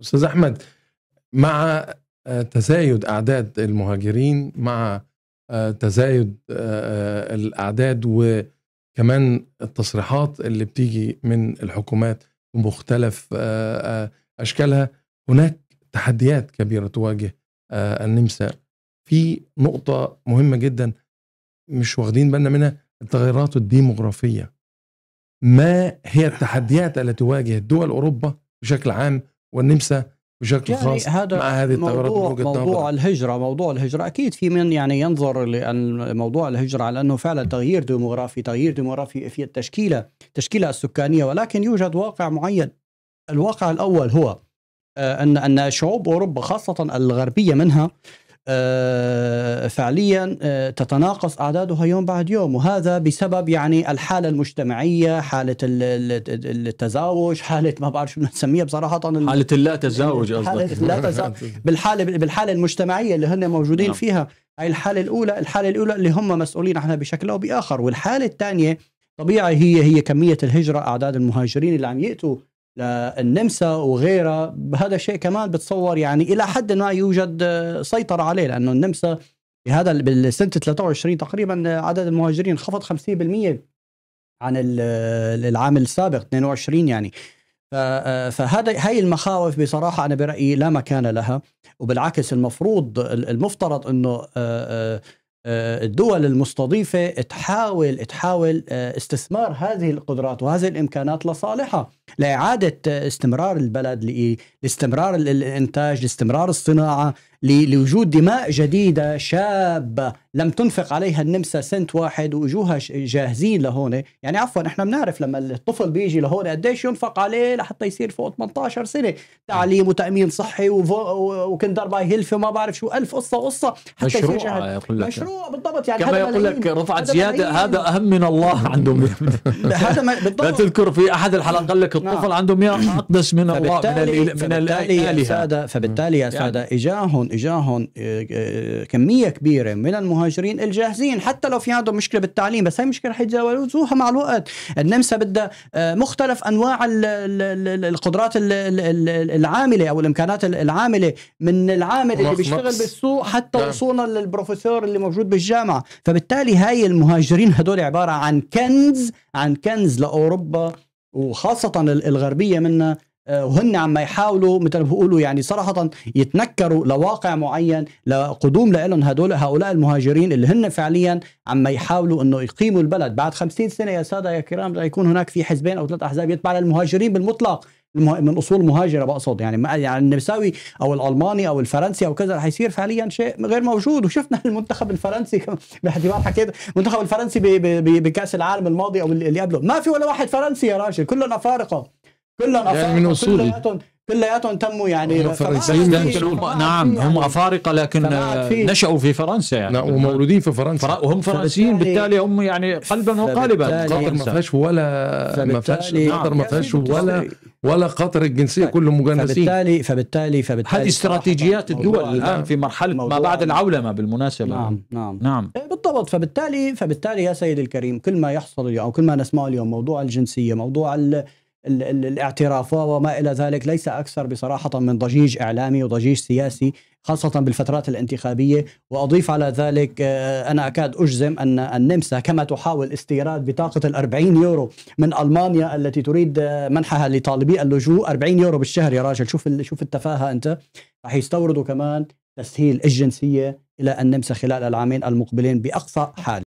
استاذ احمد مع آه، تزايد اعداد المهاجرين مع آه، تزايد آه، الاعداد وكمان التصريحات اللي بتيجي من الحكومات بمختلف اشكالها هناك تحديات كبيره تواجه النمسا في نقطه مهمه جدا مش واخدين بالنا منها التغيرات الديموغرافيه ما هي التحديات التي تواجه دول اوروبا بشكل عام والنمسا بشكل يعني خاص هذا مع هذه الثورات موضوع, موضوع الهجره موضوع الهجره اكيد في من يعني ينظر لان موضوع الهجره على انه فعلا تغيير ديموغرافي تغيير ديموغرافي في التشكيله التشكيله السكانيه ولكن يوجد واقع معين الواقع الاول هو آه، ان ان شعوب اوروبا خاصه الغربيه منها آه، فعليا آه، تتناقص اعدادها يوم بعد يوم وهذا بسبب يعني الحاله المجتمعيه، حاله التزاوج، حاله ما بعرف شو نسميها بصراحه حاله اللا تزاوج قصدك اللا تزاوج بالحاله بالحاله المجتمعيه اللي هن موجودين نعم. فيها هاي الحاله الاولى، الحاله الاولى اللي هم مسؤولين عنها بشكل او باخر، والحاله الثانيه طبيعي هي هي كميه الهجره اعداد المهاجرين اللي عم ياتوا للنمسا وغيرها هذا شيء كمان بتصور يعني الى حد ما يوجد آه، سيطره عليه لانه النمسا بهذا بالسنه 23 تقريبا آه، عدد المهاجرين خفض 50% عن العام آه، السابق 22 يعني فهذا هي المخاوف بصراحه انا برايي لا مكان لها وبالعكس المفروض المفترض انه الدول المستضيفه تحاول تحاول استثمار هذه القدرات وهذه الامكانات لصالحها لاعاده استمرار البلد لاستمرار الانتاج لاستمرار الصناعه لوجود دماء جديده شابه لم تنفق عليها النمسا سنت واحد وجوها جاهزين لهون يعني عفوا احنا بنعرف لما الطفل بيجي لهون قديش ينفق عليه لحتى يصير فوق 18 سنه تعليم وتامين صحي وكندر باي هيلف وما بعرف شو ألف قصه وقصه حتى مشروع يصير يقول لك مشروع بالضبط يعني كما يقول لك رفعت زياده هذا اهم من الله عندهم هذا بالضبط لا تذكر في احد الحلقات قال لك الطفل نعم. عنده 100 اقدس من الله من ال من الالهه سادة فبالتالي يا ساده نعم. يعني. اجاهم اجاهم آه، آه، كميه كبيره من المهاجرين الجاهزين حتى لو في عندهم مشكله بالتعليم بس هي مشكله رح يتجاوزوها مع الوقت النمسا بدها آه، مختلف انواع القدرات العامله او الامكانات العامله من العامل اللي نعم. بيشتغل نعم. بالسوق حتى وصولنا للبروفيسور اللي موجود بالجامعه فبالتالي هاي المهاجرين هدول عباره عن كنز عن كنز لاوروبا وخاصه الغربيه منا آه، وهن عم يحاولوا مثل ما بيقولوا يعني صراحه يتنكروا لواقع معين لقدوم لهم هدول هؤلاء المهاجرين اللي هن فعليا عم يحاولوا انه يقيموا البلد بعد 50 سنه يا ساده يا كرام يكون هناك في حزبين او ثلاث احزاب يتبع للمهاجرين بالمطلق من اصول مهاجره بقصد يعني يعني النمساوي او الالماني او الفرنسي او كذا حيصير فعليا شيء غير موجود وشفنا المنتخب الفرنسي باعتبار حكيت المنتخب الفرنسي بكاس العالم الماضي او اللي قبله ما في ولا واحد فرنسي يا راجل كلهم يعني افارقه كلهم افارقه يعني من اصولي كلياتهم تموا يعني فرنسيين نعم هم افارقه لكن آه، نشأوا في فرنسا يعني ومولودين في فرنسا فرق وهم فرنسيين بالتالي هم يعني قلبا وقالبا قطر ما فيهاش ولا ما فيهاش قطر ما فيهاش ولا ولا قطر الجنسيه طيب. كلهم مجنسين فبالتالي فبالتالي فبالتالي هذه استراتيجيات الدول الان في مرحله ما بعد العولمه بالمناسبه نعم نعم نعم إيه، بالضبط فبالتالي فبالتالي يا سيدي الكريم كل ما يحصل اليوم او كل ما نسمعه اليوم موضوع الجنسيه موضوع الاعتراف وما الى ذلك ليس اكثر بصراحه من ضجيج اعلامي وضجيج سياسي خاصة بالفترات الانتخابية وأضيف على ذلك آه، أنا أكاد أجزم أن النمسا كما تحاول استيراد بطاقة الأربعين يورو من ألمانيا التي تريد آه، منحها لطالبي اللجوء 40 يورو بالشهر يا راجل شوف شوف التفاهة أنت رح يستوردوا كمان تسهيل الجنسية إلى النمسا خلال العامين المقبلين بأقصى حال